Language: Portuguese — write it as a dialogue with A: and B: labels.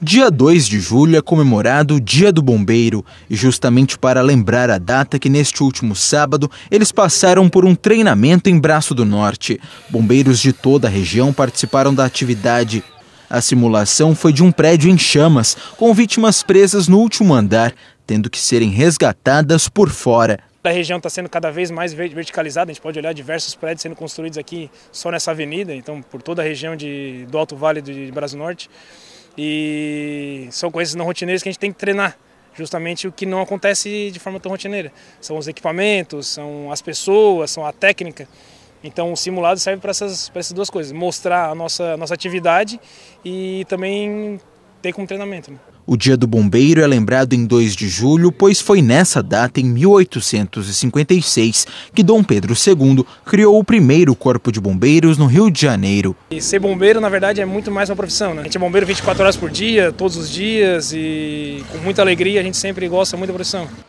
A: Dia 2 de julho é comemorado o Dia do Bombeiro, e justamente para lembrar a data que neste último sábado eles passaram por um treinamento em Braço do Norte. Bombeiros de toda a região participaram da atividade. A simulação foi de um prédio em chamas, com vítimas presas no último andar, tendo que serem resgatadas por fora.
B: A região está sendo cada vez mais verticalizada, a gente pode olhar diversos prédios sendo construídos aqui só nessa avenida, então por toda a região de, do Alto Vale de Brasil Norte. E são coisas não rotineiras que a gente tem que treinar, justamente o que não acontece de forma tão rotineira. São os equipamentos, são as pessoas, são a técnica. Então o simulado serve para essas, essas duas coisas, mostrar a nossa, a nossa atividade e também ter como treinamento. Né?
A: O Dia do Bombeiro é lembrado em 2 de julho, pois foi nessa data, em 1856, que Dom Pedro II criou o primeiro Corpo de Bombeiros no Rio de Janeiro.
B: E ser bombeiro, na verdade, é muito mais uma profissão. Né? A gente é bombeiro 24 horas por dia, todos os dias, e com muita alegria a gente sempre gosta muito da profissão.